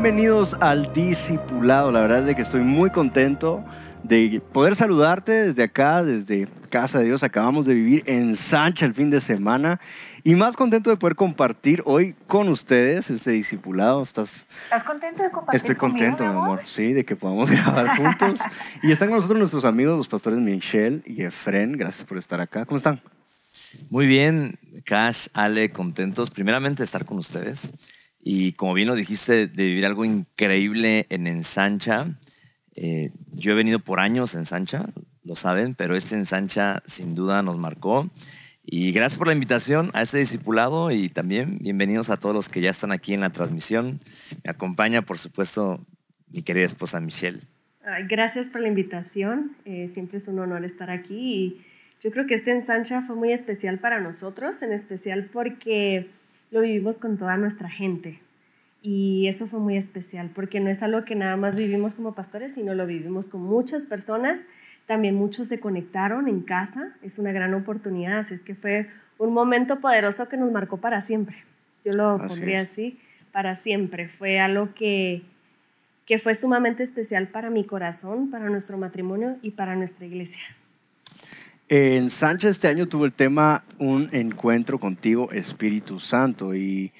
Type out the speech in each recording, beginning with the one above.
Bienvenidos al Discipulado. La verdad es que estoy muy contento de poder saludarte desde acá, desde Casa de Dios. Acabamos de vivir en Sancha el fin de semana y más contento de poder compartir hoy con ustedes este discipulado. ¿Estás, contento de compartir? Estoy contento, mi amor? Sí, de que podamos grabar juntos. y están con nosotros nuestros amigos, los pastores Michelle y Efren. Gracias por estar acá. ¿Cómo están? Muy bien, Cash, Ale, contentos primeramente de estar con ustedes y como bien lo dijiste, de vivir algo increíble en Ensancha. Eh, yo he venido por años en Ensancha, lo saben, pero este Ensancha sin duda nos marcó. Y gracias por la invitación a este discipulado y también bienvenidos a todos los que ya están aquí en la transmisión. Me acompaña, por supuesto, mi querida esposa Michelle. gracias por la invitación. Eh, siempre es un honor estar aquí y yo creo que este ensancha fue muy especial para nosotros, en especial porque lo vivimos con toda nuestra gente. Y eso fue muy especial, porque no es algo que nada más vivimos como pastores, sino lo vivimos con muchas personas. También muchos se conectaron en casa, es una gran oportunidad, así es que fue un momento poderoso que nos marcó para siempre. Yo lo pondría así, para siempre. Fue algo que, que fue sumamente especial para mi corazón, para nuestro matrimonio y para nuestra iglesia. En Sánchez este año tuvo el tema Un encuentro contigo, Espíritu Santo. Y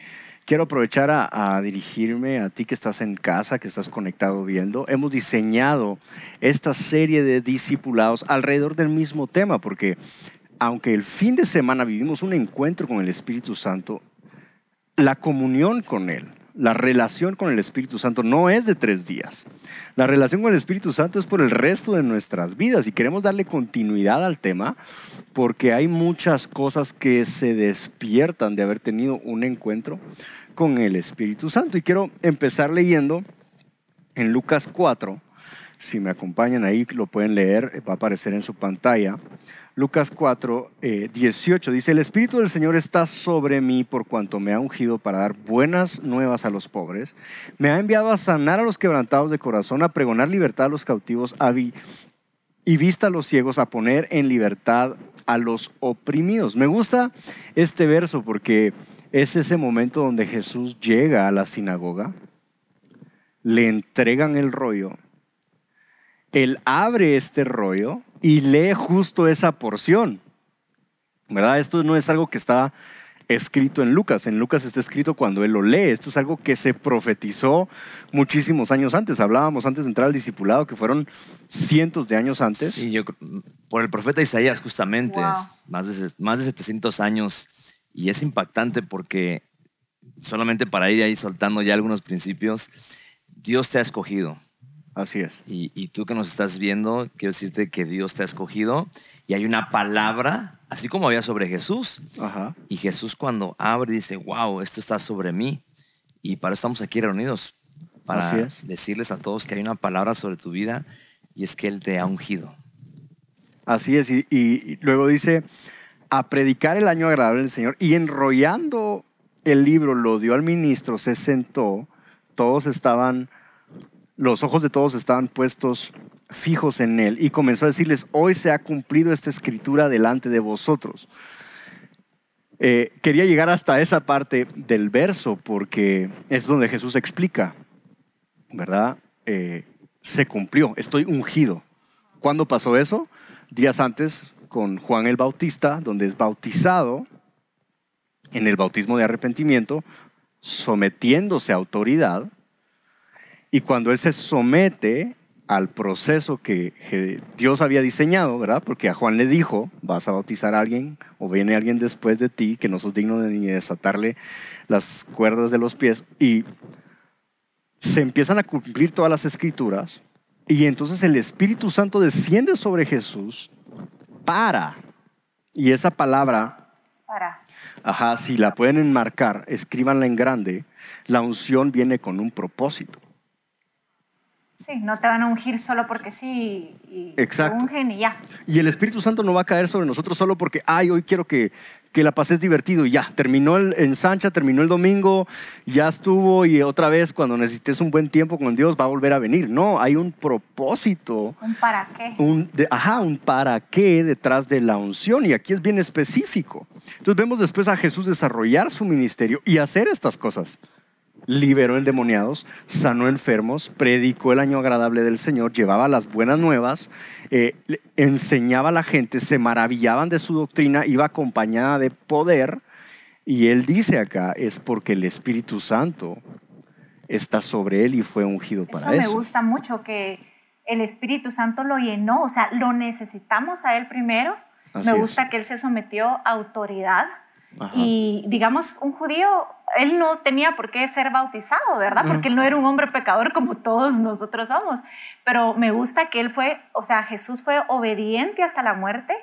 quiero aprovechar a, dirigirme a ti que estás en casa, que estás conectado viendo. Hemos diseñado esta serie de discipulados alrededor del mismo tema, porque aunque el fin de semana vivimos un encuentro con el Espíritu Santo, la comunión con Él, la relación con el Espíritu Santo no es de tres días. La relación con el Espíritu Santo es por el resto de nuestras vidas y queremos darle continuidad al tema porque hay muchas cosas que se despiertan de haber tenido un encuentro con el Espíritu Santo. Y quiero empezar leyendo en Lucas 4. Si me acompañan ahí, lo pueden leer, va a aparecer en su pantalla. Lucas 4, 18. Eh, Dice, el Espíritu del Señor está sobre mí por cuanto me ha ungido para dar buenas nuevas a los pobres. Me ha enviado a sanar a los quebrantados de corazón, a pregonar libertad a los cautivos a y vista a los ciegos, a poner en libertad a los oprimidos. Me gusta este verso porque es ese momento donde Jesús llega a la sinagoga, le entregan el rollo, él abre este rollo, y lee justo esa porción. ¿Verdad? Esto no es algo que está escrito en Lucas. En Lucas está escrito cuando él lo lee. Esto es algo que se profetizó muchísimos años antes. Hablábamos antes de entrar al discipulado que fueron cientos de años antes. Sí, por el profeta Isaías justamente, más, de, más de 700 años. Y es impactante porque solamente para ir ahí soltando ya algunos principios, Dios te ha escogido. Así es. Y, tú que nos estás viendo, quiero decirte que Dios te ha escogido y hay una palabra, así como había sobre Jesús. Ajá. Y Jesús cuando abre dice, wow, esto está sobre mí. Y para eso estamos aquí reunidos, para decirles a todos que hay una palabra sobre tu vida y es que Él te ha ungido. Así es, y, y luego dice, a predicar el año agradable del Señor y enrollando el libro lo dio al ministro, se sentó, todos estaban los ojos de todos estaban puestos fijos en él y comenzó a decirles, hoy se ha cumplido esta escritura delante de vosotros. Eh, quería llegar hasta esa parte del verso porque es donde Jesús explica, ¿verdad? Eh, se cumplió, estoy ungido. ¿Cuándo pasó eso? Días antes con Juan el Bautista, donde es bautizado en el bautismo de arrepentimiento, sometiéndose a autoridad y cuando él se somete al proceso que, Dios había diseñado, ¿verdad? Porque a Juan le dijo, vas a bautizar a alguien o viene alguien después de ti que no sos digno de ni desatarle las cuerdas de los pies. Y se empiezan a cumplir todas las escrituras y entonces el Espíritu Santo desciende sobre Jesús para, y esa palabra, para. Ajá, si la pueden enmarcar, escríbanla en grande, la unción viene con un propósito. Sí, no te van a ungir solo porque sí y ungen y ya. Y el Espíritu Santo no va a caer sobre nosotros solo porque, ay, hoy quiero que, que la pases divertido y ya. Terminó el ensancha, terminó el domingo, ya estuvo y otra vez cuando necesites un buen tiempo con Dios va a volver a venir. No, hay un propósito. ¿Un para qué? Un ajá, un para qué detrás de la unción y aquí es bien específico. Entonces vemos después a Jesús desarrollar su ministerio y hacer estas cosas liberó endemoniados, sanó enfermos, predicó el año agradable del Señor, llevaba las buenas nuevas, eh, enseñaba a la gente, se maravillaban de su doctrina, iba acompañada de poder. Y él dice acá, es porque el Espíritu Santo está sobre él y fue ungido para eso. Eso me gusta mucho que el Espíritu Santo lo llenó, o sea, lo necesitamos a él primero. me gusta que él se sometió a autoridad y digamos, un judío, él no tenía por qué ser bautizado, ¿verdad? Porque él no era un hombre pecador como todos nosotros somos. Pero me gusta que él fue, o sea, Jesús fue obediente hasta la muerte,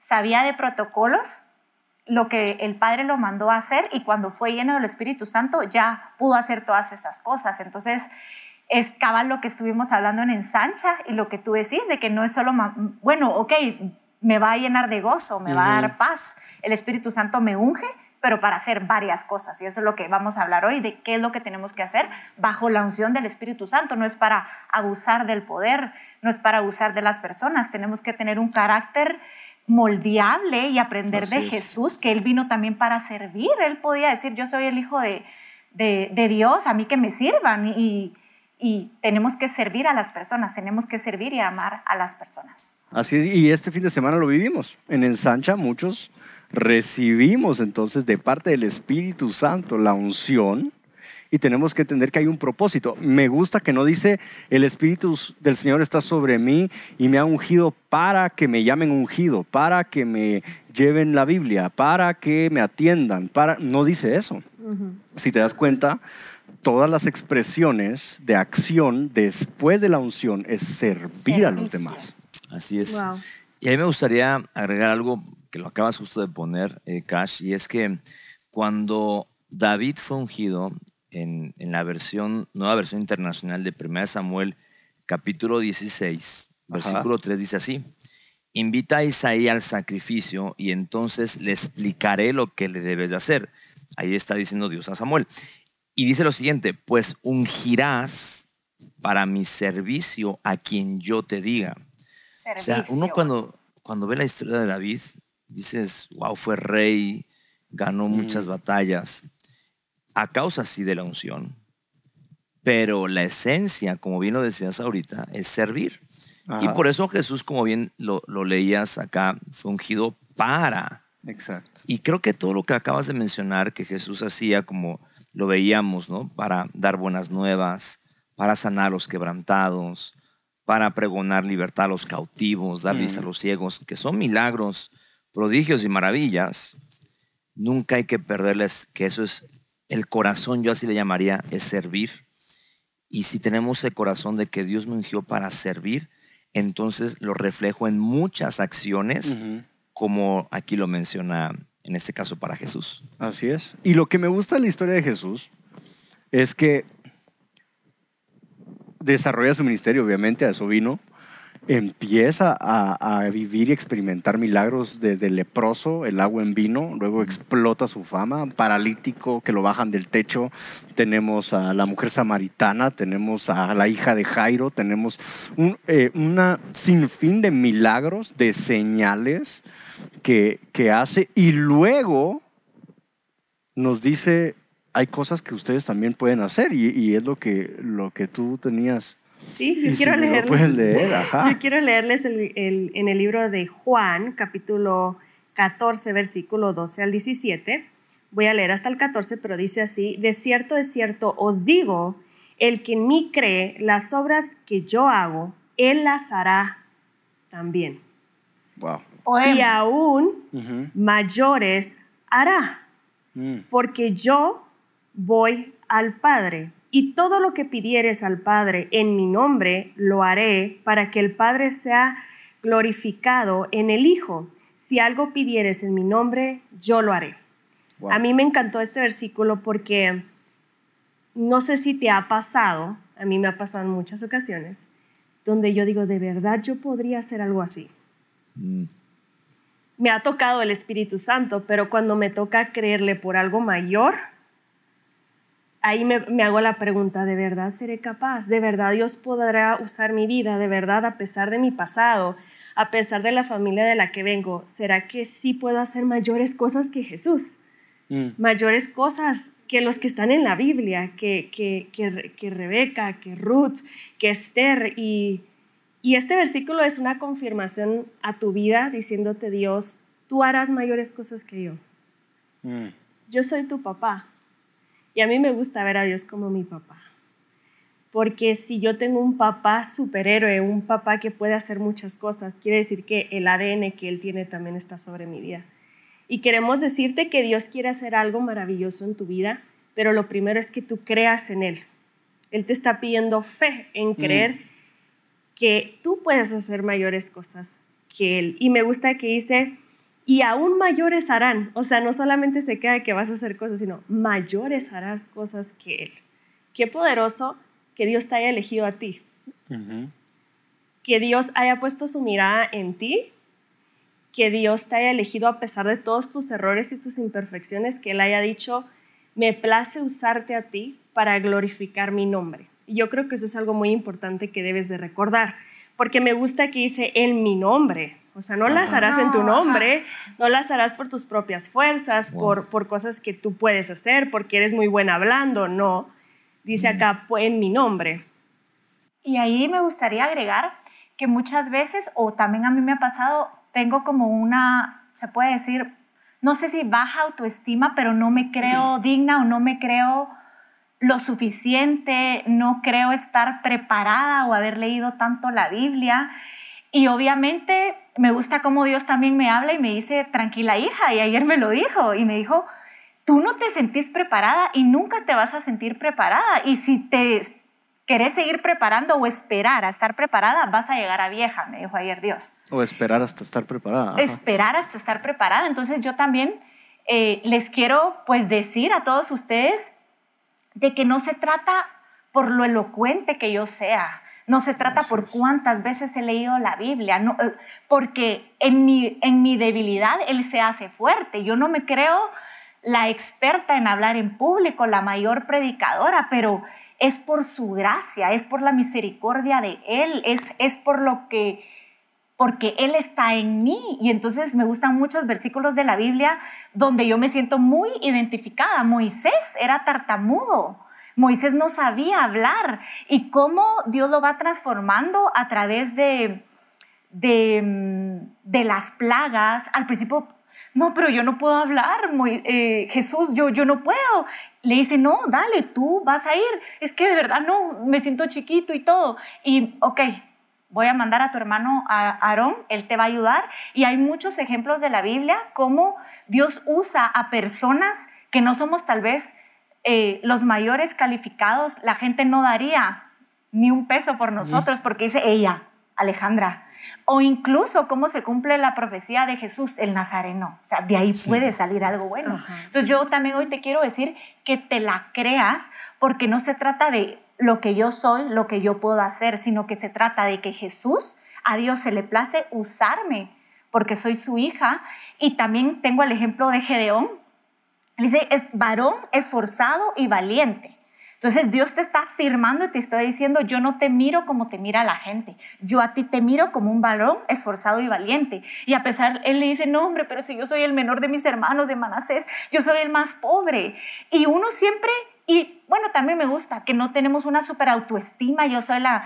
sabía de protocolos, lo que el Padre lo mandó a hacer y cuando fue lleno del Espíritu Santo ya pudo hacer todas esas cosas. Entonces, es cabal lo que estuvimos hablando en Ensancha y lo que tú decís, de que no es solo, bueno, ok, me va a llenar de gozo, me va a dar paz. El Espíritu Santo me unge, pero para hacer varias cosas. Y eso es lo que vamos a hablar hoy, de qué es lo que tenemos que hacer bajo la unción del Espíritu Santo. No es para abusar del poder, no es para abusar de las personas. Tenemos que tener un carácter moldeable y aprender de Jesús, que Él vino también para servir. Él podía decir, yo soy el Hijo de, de, de Dios, a mí que me sirvan. y y tenemos que servir a las personas, tenemos que servir y amar a las personas. Así es, y este fin de semana lo vivimos. En Ensancha muchos recibimos entonces de parte del Espíritu Santo la unción y tenemos que entender que hay un propósito. Me gusta que no dice el Espíritu del Señor está sobre mí y me ha ungido para que me llamen ungido, para que me lleven la Biblia, para que me atiendan, para no dice eso. Si te das cuenta, todas las expresiones de acción después de la unción es servir a los demás. Así es. Y a mí me gustaría agregar algo que lo acabas justo de poner, eh, Cash, y es que cuando David fue ungido en, la versión, nueva versión internacional de 1 Samuel, capítulo 16, versículo 3, dice así, invita a Isaí al sacrificio y entonces le explicaré lo que le debes de hacer. Ahí está diciendo Dios a Samuel. Y dice lo siguiente, pues ungirás para mi servicio a quien yo te diga. O sea, uno cuando, cuando ve la historia de David, dices, wow, fue rey, ganó mm. muchas batallas, a causa sí de la unción, pero la esencia, como bien lo decías ahorita, es servir. Y por eso Jesús, como bien lo, lo leías acá, fue ungido para. Exacto. Y creo que todo lo que acabas de mencionar que Jesús hacía, como lo veíamos, ¿no? Para dar buenas nuevas, para sanar a los quebrantados, para pregonar libertad a los cautivos, dar vista a mm. los ciegos, que son milagros, prodigios y maravillas. Nunca hay que perderles que eso es el corazón, yo así le llamaría, es servir. Y si tenemos el corazón de que Dios me ungió para servir, entonces lo reflejo en muchas acciones, como aquí lo menciona en este caso para Jesús. Así es. Y lo que me gusta de la historia de Jesús es que desarrolla su ministerio, obviamente, a eso vino, empieza a, vivir y experimentar milagros desde leproso, el agua en vino, luego explota su fama, paralítico que lo bajan del techo, tenemos a la mujer samaritana, tenemos a la hija de Jairo, tenemos un eh, una sinfín de milagros, de señales que, que hace y luego nos dice, hay cosas que ustedes también pueden hacer y, es lo que, lo que tú tenías. Sí, yo quiero leerles. Leer, Yo quiero leerles en el libro de Juan, capítulo 14, versículo 12 al 17. Voy a leer hasta el 14, pero dice así, de cierto, de cierto, os digo, el que en mí cree, las obras que yo hago, él las hará también. Wow y aún mayores hará, mm. porque yo voy al Padre. Y todo lo que pidieres al Padre en mi nombre, lo haré para que el Padre sea glorificado en el Hijo. Si algo pidieres en mi nombre, yo lo haré. A mí me encantó este versículo porque no sé si te ha pasado, a mí me ha pasado en muchas ocasiones, donde yo digo, de verdad yo podría hacer algo así. Mm me ha tocado el Espíritu Santo, pero cuando me toca creerle por algo mayor, ahí me, hago la pregunta, ¿de verdad seré capaz? ¿De verdad Dios podrá usar mi vida? ¿De verdad a pesar de mi pasado? ¿A pesar de la familia de la que vengo? ¿Será que sí puedo hacer mayores cosas que Jesús? Mm. Mayores cosas que los que están en la Biblia, que, que, que Rebeca, que Ruth, que Esther y y este versículo es una confirmación a tu vida diciéndote Dios, tú harás mayores cosas que yo. Mm. Yo soy tu papá. Y a mí me gusta ver a Dios como mi papá. Porque si yo tengo un papá superhéroe, un papá que puede hacer muchas cosas, quiere decir que el ADN que él tiene también está sobre mi vida. Y queremos decirte que Dios quiere hacer algo maravilloso en tu vida, pero lo primero es que tú creas en Él. Él te está pidiendo fe en mm. creer que tú puedes hacer mayores cosas que Él. Y me gusta que dice, y aún mayores harán. O sea, no solamente se queda que vas a hacer cosas, sino mayores harás cosas que Él. Qué poderoso que Dios te haya elegido a ti. Que Dios haya puesto su mirada en ti. Que Dios te haya elegido a pesar de todos tus errores y tus imperfecciones. Que Él haya dicho, me place usarte a ti para glorificar mi nombre. Yo creo que eso es algo muy importante que debes de recordar, porque me gusta que dice en mi nombre, o sea, no las harás en tu nombre, no las harás por tus propias fuerzas, por, por cosas que tú puedes hacer, porque eres muy buena hablando, no. Dice acá, en mi nombre. Y ahí me gustaría agregar que muchas veces, o también a mí me ha pasado, tengo como una, se puede decir, no sé si baja autoestima, pero no me creo digna o no me creo lo suficiente, no creo estar preparada o haber leído tanto la Biblia. Y obviamente me gusta cómo Dios también me habla y me dice, tranquila hija, y ayer me lo dijo, y me dijo, tú no te sentís preparada y nunca te vas a sentir preparada. Y si te querés seguir preparando o esperar a estar preparada, vas a llegar a vieja, me dijo ayer Dios. O esperar hasta estar preparada. Esperar hasta estar preparada. Entonces yo también eh, les quiero pues decir a todos ustedes de que no se trata por lo elocuente que yo sea, no se trata por cuántas veces he leído la Biblia, eh, porque en mi, en mi debilidad Él se hace fuerte. Yo no me creo la experta en hablar en público, la mayor predicadora, pero es por su gracia, es por la misericordia de Él, es, es por lo que porque Él está en mí. Y entonces me gustan muchos versículos de la Biblia donde yo me siento muy identificada. Moisés era tartamudo. Moisés no sabía hablar y cómo Dios lo va transformando a través de, de, las plagas. Al principio, no, pero yo no puedo hablar, eh, Jesús, yo, yo no puedo. Le dice, no, dale, tú vas a ir. Es que de verdad no, me siento chiquito y todo. Y, ok, voy a mandar a tu hermano a Aarón, él te va a ayudar. Y hay muchos ejemplos de la Biblia cómo Dios usa a personas que no somos tal vez eh, los mayores calificados. La gente no daría ni un peso por nosotros porque dice ella, Alejandra. O incluso cómo se cumple la profecía de Jesús el Nazareno. O sea, de ahí puede salir algo bueno. Entonces yo también hoy te quiero decir que te la creas porque no se trata de lo que yo soy, lo que yo puedo hacer, sino que se trata de que Jesús, a Dios se le place usarme, porque soy su hija. Y también tengo el ejemplo de Gedeón. Él dice, es varón esforzado y valiente. Entonces Dios te está afirmando y te está diciendo, yo no te miro como te mira la gente, yo a ti te miro como un varón esforzado y valiente. Y a pesar, él le dice, no hombre, pero si yo soy el menor de mis hermanos de Manasés, yo soy el más pobre. Y uno siempre y bueno, también me gusta que no tenemos una super autoestima, yo soy la...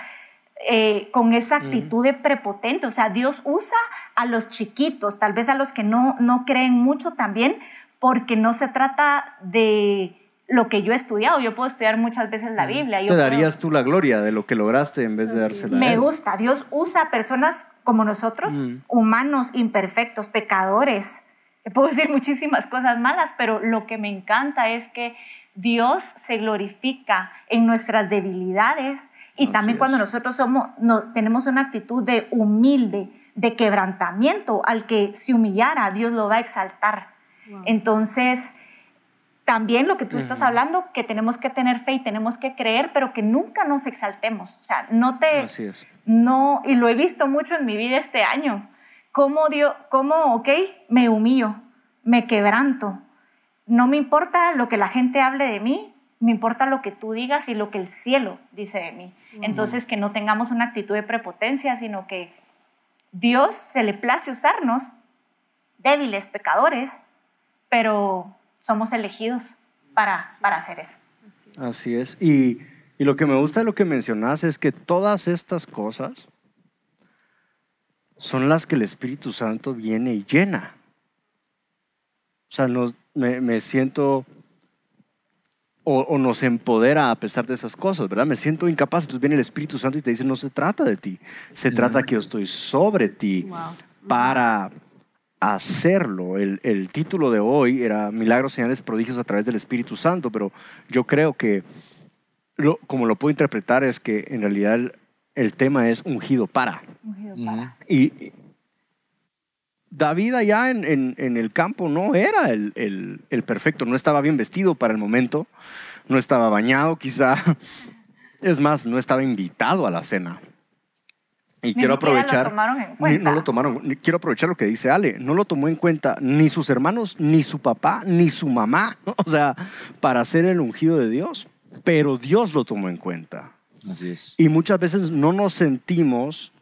Eh, con esa actitud de prepotente, o sea, Dios usa a los chiquitos, tal vez a los que no, no creen mucho también, porque no se trata de lo que yo he estudiado. Yo puedo estudiar muchas veces la Biblia. Yo Te darías tú la gloria de lo que lograste en vez de dársela. Me gusta. Dios usa personas como nosotros, humanos, imperfectos, pecadores. Que puedo decir muchísimas cosas malas, pero lo que me encanta es que Dios se glorifica en nuestras debilidades y también cuando nosotros somos, tenemos una actitud de humilde, de quebrantamiento, al que se humillara, Dios lo va a exaltar. Entonces, también lo que tú estás hablando, que tenemos que tener fe y tenemos que creer, pero que nunca nos exaltemos. O sea, no te... No, y lo he visto mucho en mi vida este año. ¿Cómo, Dios, cómo ok, me humillo, me quebranto, no me importa lo que la gente hable de mí, me importa lo que tú digas y lo que el cielo dice de mí. Entonces, que no tengamos una actitud de prepotencia, sino que Dios se le place usarnos, débiles, pecadores, pero somos elegidos para, hacer eso. Así es. Y, lo que me gusta de lo que mencionas es que todas estas cosas son las que el Espíritu Santo viene y llena. O sea, nos, me, siento o, nos empodera a pesar de esas cosas, ¿verdad? Me siento incapaz. Entonces viene el Espíritu Santo y te dice, no se trata de ti, se trata que yo estoy sobre ti para hacerlo. El, título de hoy era Milagros, señales, prodigios a través del Espíritu Santo, pero yo creo que, como lo puedo interpretar, es que en realidad el, tema es ungido para. Ungido para. Y, David allá en, el campo no era el, perfecto, no estaba bien vestido para el momento, no estaba bañado quizá, es más, no estaba invitado a la cena. Y quiero aprovechar... Lo tomaron en cuenta. no lo tomaron, quiero aprovechar lo que dice Ale, no lo tomó en cuenta ni sus hermanos, ni su papá, ni su mamá, o sea, para ser el ungido de Dios, pero Dios lo tomó en cuenta. Y muchas veces no nos sentimos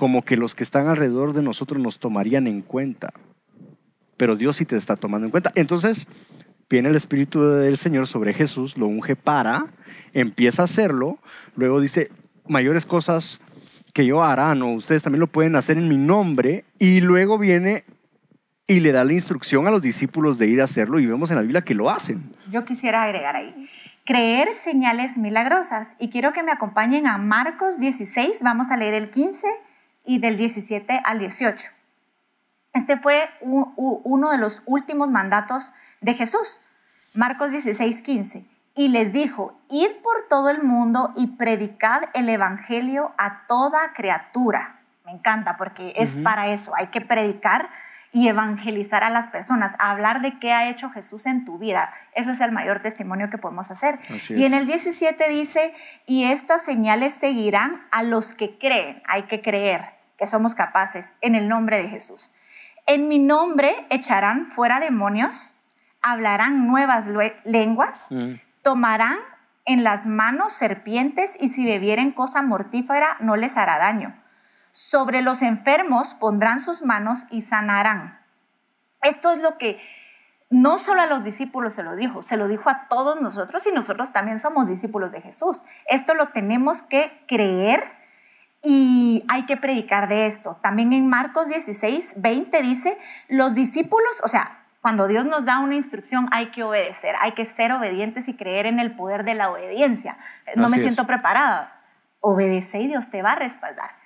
como que los que están alrededor de nosotros nos tomarían en cuenta. Pero Dios sí te está tomando en cuenta. Entonces, viene el Espíritu del Señor sobre Jesús, lo unge para, empieza a hacerlo, luego dice, mayores cosas que yo harán o ustedes también lo pueden hacer en mi nombre, y luego viene y le da la instrucción a los discípulos de ir a hacerlo y vemos en la Biblia que lo hacen. Yo quisiera agregar ahí, creer señales milagrosas, y quiero que me acompañen a Marcos 16, vamos a leer el 15 y del 17 al 18. Este fue uno de los últimos mandatos de Jesús, Marcos 16, 15. Y les dijo, id por todo el mundo y predicad el Evangelio a toda criatura. Me encanta porque es para eso, hay que predicar y evangelizar a las personas, hablar de qué ha hecho Jesús en tu vida. Ese es el mayor testimonio que podemos hacer. y en el 17 dice, y estas señales seguirán a los que creen, hay que creer que somos capaces en el nombre de Jesús. En mi nombre echarán fuera demonios, hablarán nuevas lenguas, mm. tomarán en las manos serpientes y si bebieren cosa mortífera no les hará daño. Sobre los enfermos pondrán sus manos y sanarán. Esto es lo que no solo a los discípulos se lo dijo, se lo dijo a todos nosotros y nosotros también somos discípulos de Jesús. Esto lo tenemos que creer y hay que predicar de esto. También en Marcos 16, 20 dice, los discípulos, o sea, cuando Dios nos da una instrucción hay que obedecer, hay que ser obedientes y creer en el poder de la obediencia. No me siento preparada. Obedece y Dios te va a respaldar.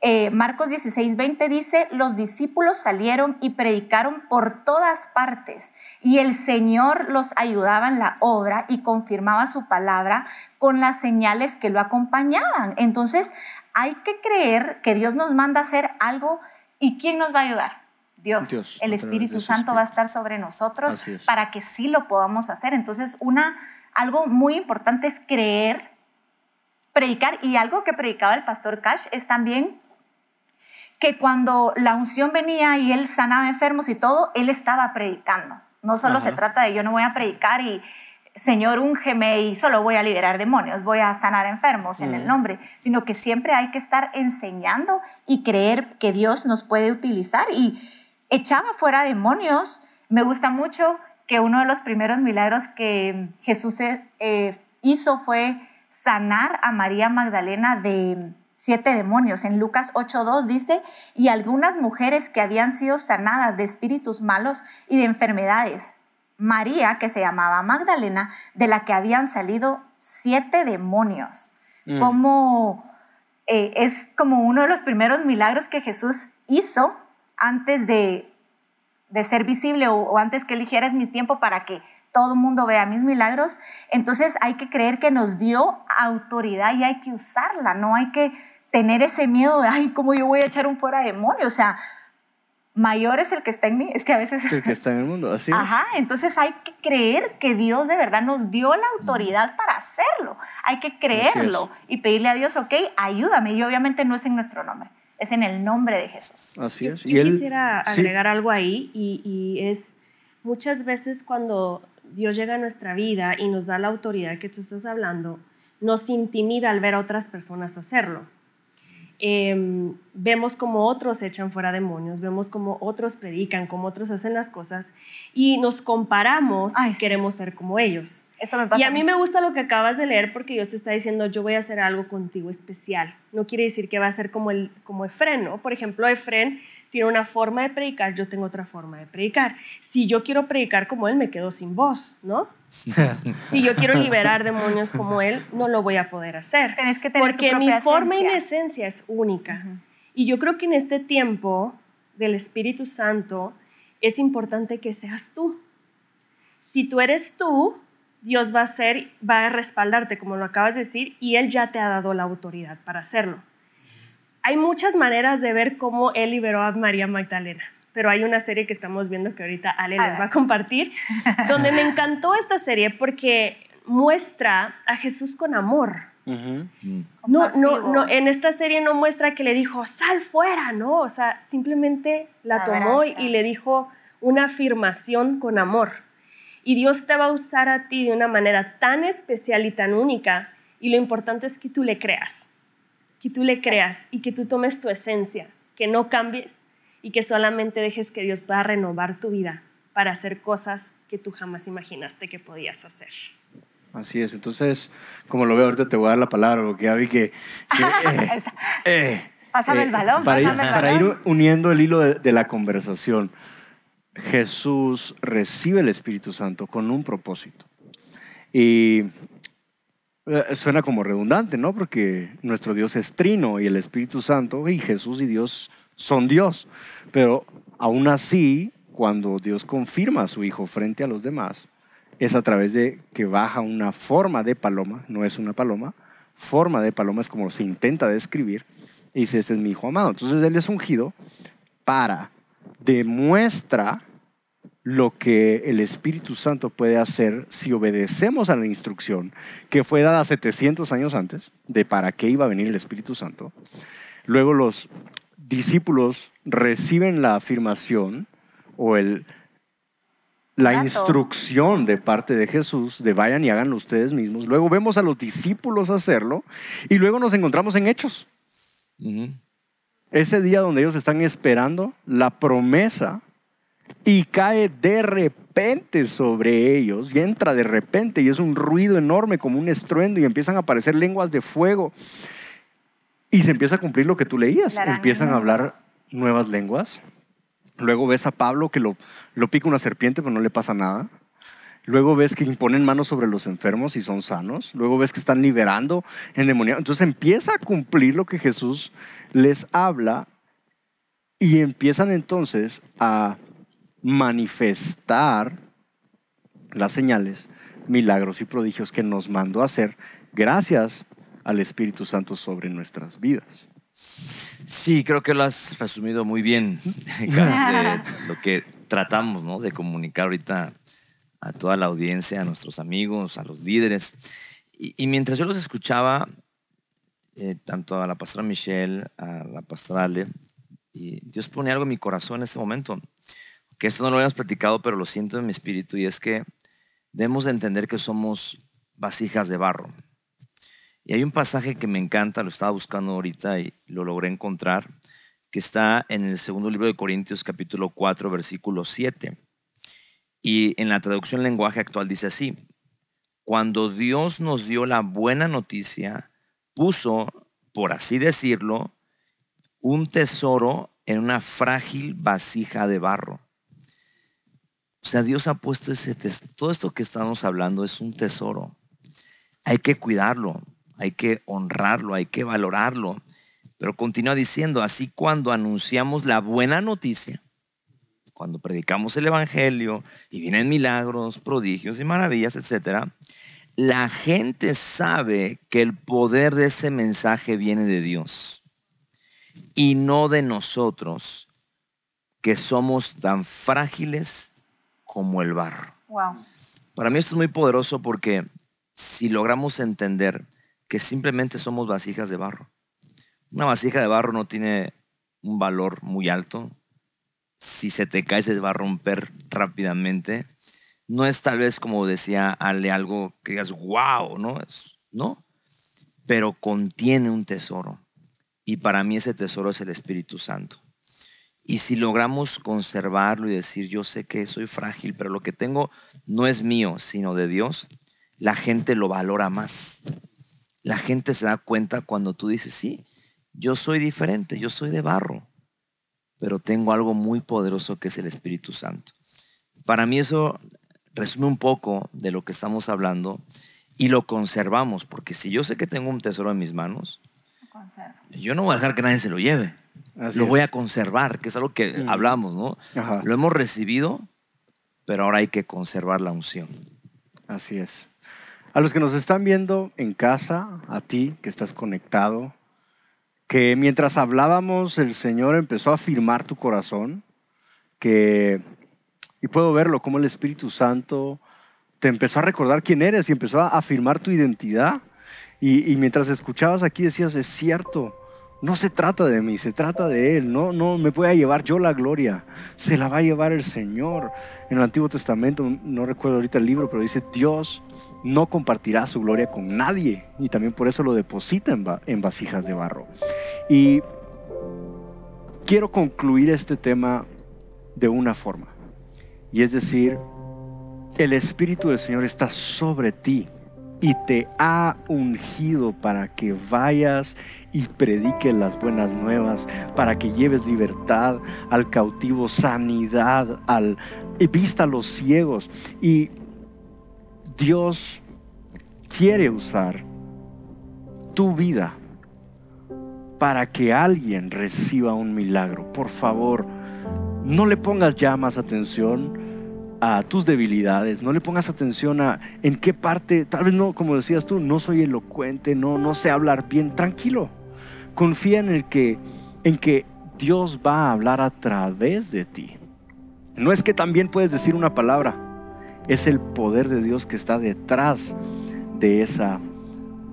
Eh, Marcos 16, 20 dice, los discípulos salieron y predicaron por todas partes y el Señor los ayudaba en la obra y confirmaba su palabra con las señales que lo acompañaban. Entonces, hay que creer que Dios nos manda a hacer algo y ¿quién nos va a ayudar? Dios. el Espíritu Santo va a estar sobre nosotros para que sí lo podamos hacer. Entonces, una, algo muy importante es creer, predicar, y algo que predicaba el pastor Cash es también que cuando la unción venía y él sanaba enfermos y todo, él estaba predicando. No solo se trata de yo no voy a predicar y, Señor, úngeme y solo voy a liberar demonios, voy a sanar enfermos en el mm. nombre, sino que siempre hay que estar enseñando y creer que Dios nos puede utilizar. Y echaba fuera demonios. Me gusta mucho que uno de los primeros milagros que Jesús eh, hizo fue sanar a María Magdalena de siete demonios. En Lucas 8.2 dice, y algunas mujeres que habían sido sanadas de espíritus malos y de enfermedades María, que se llamaba Magdalena, de la que habían salido siete demonios. Mm. Como eh, es como uno de los primeros milagros que Jesús hizo antes de, ser visible o, antes que eligiera mi tiempo para que todo el mundo vea mis milagros. Entonces hay que creer que nos dio autoridad y hay que usarla, no hay que tener ese miedo de, ay, ¿cómo yo voy a echar un fuera demonio? O sea, mayor es el que está en mí, es que a veces... El que está en el mundo, así. Ajá, entonces hay que creer que Dios de verdad nos dio la autoridad para hacerlo, hay que creerlo y pedirle a Dios, ok, ayúdame, y obviamente no es en nuestro nombre, es en el nombre de Jesús. Así es. Y, quisiera agregar algo ahí y, y es muchas veces cuando Dios llega a nuestra vida y nos da la autoridad que tú estás hablando, nos intimida al ver a otras personas hacerlo Em, vemos como otros echan fuera demonios, vemos como otros predican, como otros hacen las cosas y nos comparamos y queremos ser como ellos. Y a mí, me gusta lo que acabas de leer porque Dios te está diciendo, yo voy a hacer algo contigo especial. No quiere decir que va a ser como, el, como Efren, ¿no? Por ejemplo, Efren tiene una forma de predicar, yo tengo otra forma de predicar. Si yo quiero predicar como él, me quedo sin voz, ¿no? si yo quiero liberar demonios como él, no lo voy a poder hacer. que porque mi forma y mi esencia es única. Y yo creo que en este tiempo del Espíritu Santo es importante que seas tú. Si tú eres tú, Dios va a ser, va a respaldarte, como lo acabas de decir, y Él ya te ha dado la autoridad para hacerlo. Hay muchas maneras de ver cómo él liberó a María Magdalena, pero hay una serie que estamos viendo que ahorita Ale ah, les va a compartir, donde me encantó esta serie porque muestra a Jesús con amor. No, no, no, en esta serie no muestra que le dijo, sal fuera, ¿no? O sea, simplemente la tomó y le dijo una afirmación con amor. Y Dios te va a usar a ti de una manera tan especial y tan única, y lo importante es que tú le creas que tú le creas y que tú tomes tu esencia, que no cambies y que solamente dejes que Dios pueda renovar tu vida para hacer cosas que tú jamás imaginaste que podías hacer. Así es, entonces, como lo veo ahorita, te voy a dar la palabra, porque ya vi que... Eh, eh, pásame el eh, balón. Para, pásame ir, para ir, uniendo el hilo de, de la conversación, Jesús recibe el Espíritu Santo con un propósito. Y eh, suena como redundante, ¿no? Porque nuestro Dios es trino y el Espíritu Santo y Jesús y Dios son Dios. Pero aún así, cuando Dios confirma a su Hijo frente a los demás, es a través de que baja una forma de paloma, no es una paloma, forma de paloma es como se intenta describir, y dice, este es mi Hijo amado. Entonces Él es ungido para, demuestra lo que el Espíritu Santo puede hacer si obedecemos a la instrucción que fue dada 700 años antes de para qué iba a venir el Espíritu Santo. Luego los discípulos reciben la afirmación o el, la instrucción de parte de Jesús de vayan y háganlo ustedes mismos. Luego vemos a los discípulos hacerlo y luego nos encontramos en hechos. Ese día donde ellos están esperando la promesa y cae de repente sobre ellos y entra de repente y es un ruido enorme como un estruendo y empiezan a aparecer lenguas de fuego y se empieza a cumplir lo que tú leías, empiezan a hablar nuevas lenguas. Luego ves a Pablo que lo, lo pica una serpiente pero no le pasa nada. Luego ves que imponen manos sobre los enfermos y son sanos. Luego ves que están liberando endemoniados. Entonces empieza a cumplir lo que Jesús les habla y empiezan entonces a manifestar las señales, milagros y prodigios que nos mandó a hacer gracias al Espíritu Santo sobre nuestras vidas. Sí, creo que lo has resumido muy bien, lo que tratamos ¿no? de comunicar ahorita a toda la audiencia, a nuestros amigos, a los líderes. Y, mientras yo los escuchaba, eh, tanto a la pastora Michelle, a la pastora Ale, Dios pone algo en mi corazón en este momento que esto no lo habíamos platicado, pero lo siento en mi espíritu, y es que debemos de entender que somos vasijas de barro. Y hay un pasaje que me encanta, lo estaba buscando ahorita y lo logré encontrar, que está en el segundo libro de Corintios capítulo 4, versículo 7. Y en la traducción lenguaje actual dice así, cuando Dios nos dio la buena noticia, puso, por así decirlo, un tesoro en una frágil vasija de barro o sea, Dios ha puesto ese Todo esto que estamos hablando es un tesoro. Hay que cuidarlo, hay que honrarlo, hay que valorarlo. Pero continúa diciendo, así cuando anunciamos la buena noticia, cuando predicamos el Evangelio y vienen milagros, prodigios y maravillas, etc., la gente sabe que el poder de ese mensaje viene de Dios y no de nosotros, que somos tan frágiles como el barro. Para mí esto es muy poderoso porque si logramos entender que simplemente somos vasijas de barro, una vasija de barro no tiene un valor muy alto, si se te cae se va a romper rápidamente, no es tal vez como decía Ale algo que digas, wow, ¿no? no, pero contiene un tesoro. Y para mí ese tesoro es el Espíritu Santo. Y si logramos conservarlo y decir, yo sé que soy frágil, pero lo que tengo no es mío, sino de Dios, la gente lo valora más. La gente se da cuenta cuando tú dices, sí, yo soy diferente, yo soy de barro, pero tengo algo muy poderoso que es el Espíritu Santo. Para mí eso resume un poco de lo que estamos hablando y lo conservamos, porque si yo sé que tengo un tesoro en mis manos, yo no voy a dejar que nadie se lo lleve lo voy a conservar, que es algo que mm. hablamos, ¿no? Lo hemos recibido, pero ahora hay que conservar la unción. Así es. A los que nos están viendo en casa, a ti que estás conectado, que mientras hablábamos el Señor empezó a afirmar tu corazón, que, y puedo verlo, como el Espíritu Santo te empezó a recordar quién eres y empezó a afirmar tu identidad. Y, y mientras escuchabas aquí decías, es cierto, no se trata de mí, se trata de Él. No, no me voy a llevar yo la gloria. Se la va a llevar el Señor. En el Antiguo Testamento, no recuerdo ahorita el libro, pero dice, Dios no compartirá su gloria con nadie. Y también por eso lo deposita en vasijas de barro. Y quiero concluir este tema de una forma. Y es decir, el Espíritu del Señor está sobre ti y te ha ungido para que vayas y prediques las buenas nuevas, para que lleves libertad al cautivo, sanidad al vista a los ciegos y Dios quiere usar tu vida para que alguien reciba un milagro. Por favor, no le pongas ya más atención a tus debilidades, no le pongas atención a en qué parte, tal vez no, como decías tú, no soy elocuente, no, no sé hablar bien, tranquilo. Confía en el que, en que Dios va a hablar a través de ti. No es que también puedes decir una palabra, es el poder de Dios que está detrás de esa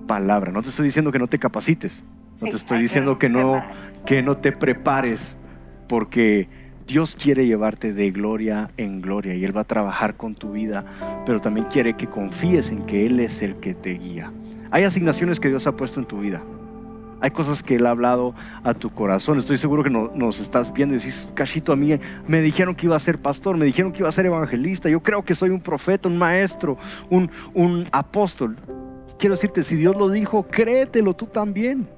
palabra. No te estoy diciendo que no te capacites, no te estoy diciendo que no, que no te prepares, porque Dios quiere llevarte de gloria en gloria y Él va a trabajar con tu vida, pero también quiere que confíes en que Él es el que te guía. Hay asignaciones que Dios ha puesto en tu vida. Hay cosas que Él ha hablado a tu corazón. Estoy seguro que no, nos estás viendo y decís, cachito a mí, me dijeron que iba a ser pastor, me dijeron que iba a ser evangelista, yo creo que soy un profeta, un maestro, un, un apóstol. Quiero decirte, si Dios lo dijo, créetelo tú también.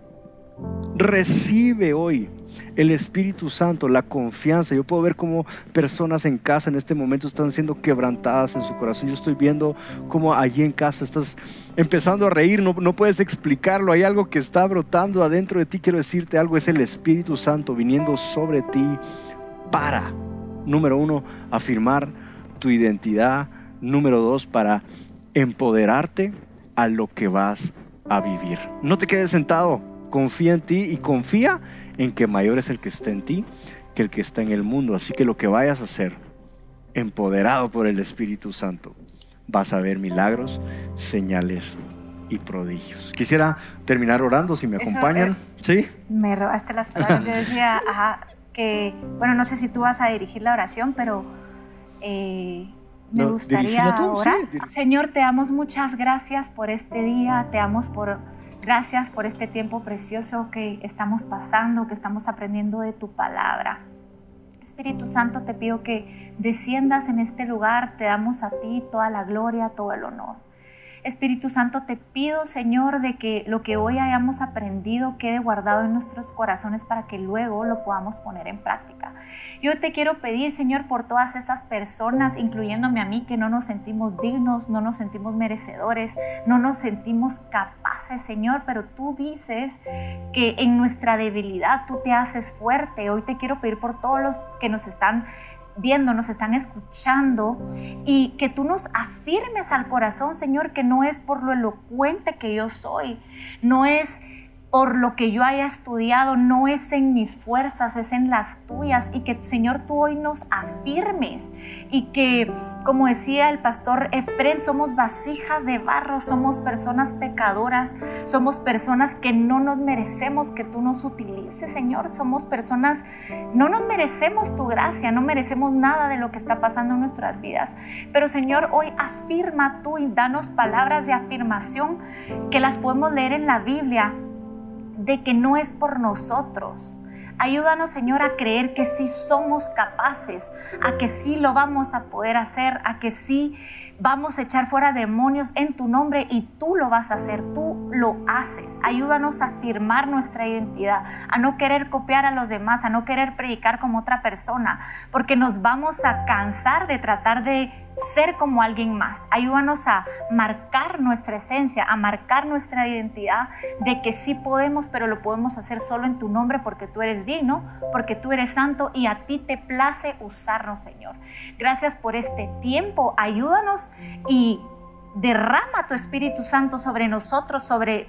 Recibe hoy el Espíritu Santo, la confianza. Yo puedo ver cómo personas en casa en este momento están siendo quebrantadas en su corazón. Yo estoy viendo cómo allí en casa estás empezando a reír, no, puedes explicarlo. Hay algo que está brotando adentro de ti. Quiero decirte algo, es el Espíritu Santo viniendo sobre ti para, número uno, afirmar tu identidad. Número dos, para empoderarte a lo que vas a vivir. No te quedes sentado. Confía en ti y confía en que mayor es el que está en ti que el que está en el mundo. Así que lo que vayas a hacer, empoderado por el Espíritu Santo, vas a ver milagros, señales y prodigios. Quisiera terminar orando si me acompañan. Eh, sí. Me robaste las palabras. Yo decía, que, bueno, no sé si tú vas a dirigir la oración, pero eh, me gustaría orar. Señor, te damos muchas gracias por este día, te damos por Gracias por este tiempo precioso que estamos pasando, que estamos aprendiendo de tu palabra. Espíritu Santo, te pido que desciendas en este lugar, te damos a ti toda la gloria, todo el honor. Espíritu Santo, te pido, Señor, de que lo que hoy hayamos aprendido quede guardado en nuestros corazones para que luego lo podamos poner en práctica. Yo te quiero pedir, Señor, por todas esas personas, incluyéndome a mí, que no nos sentimos dignos, no nos sentimos merecedores, no nos sentimos capaces, Señor, pero tú dices que en nuestra debilidad tú te haces fuerte. Hoy te quiero pedir por todos los que nos están viendo, nos están escuchando y que tú nos afirmes al corazón, Señor, que no es por lo elocuente que yo soy, no es por lo que yo haya estudiado, no es en mis fuerzas, es en las tuyas. Y que Señor, tú hoy nos afirmes. Y que, como decía el pastor Efren, somos vasijas de barro, somos personas pecadoras, somos personas que no nos merecemos que tú nos utilices, Señor. Somos personas, no nos merecemos tu gracia, no merecemos nada de lo que está pasando en nuestras vidas. Pero Señor, hoy afirma tú y danos palabras de afirmación que las podemos leer en la Biblia de que no es por nosotros. Ayúdanos, Señor, a creer que sí somos capaces, a que sí lo vamos a poder hacer, a que sí vamos a echar fuera demonios en tu nombre y tú lo vas a hacer, tú lo haces. Ayúdanos a afirmar nuestra identidad, a no querer copiar a los demás, a no querer predicar como otra persona, porque nos vamos a cansar de tratar de ser como alguien más. Ayúdanos a marcar nuestra esencia, a marcar nuestra identidad de que sí podemos, pero lo podemos hacer solo en tu nombre porque tú eres digno, porque tú eres santo y a ti te place usarnos, Señor. Gracias por este tiempo. Ayúdanos y derrama tu Espíritu Santo sobre nosotros, sobre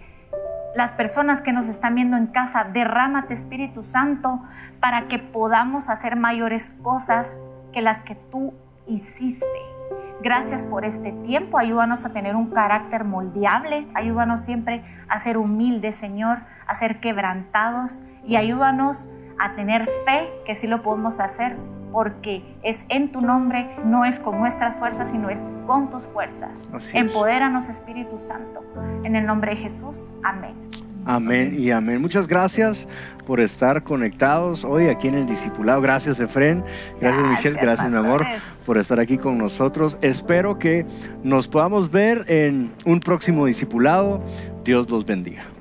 las personas que nos están viendo en casa. Derrámate Espíritu Santo para que podamos hacer mayores cosas que las que tú hiciste. Gracias por este tiempo. Ayúdanos a tener un carácter moldeable. Ayúdanos siempre a ser humildes, Señor, a ser quebrantados y ayúdanos a tener fe que sí lo podemos hacer porque es en tu nombre, no es con nuestras fuerzas, sino es con tus fuerzas. Empodéranos, Espíritu Santo. En el nombre de Jesús, amén. Amén y amén. Muchas gracias por estar conectados hoy aquí en el Discipulado. Gracias, Efren. Gracias, Michelle. Gracias, mi amor, por estar aquí con nosotros. Espero que nos podamos ver en un próximo Discipulado. Dios los bendiga.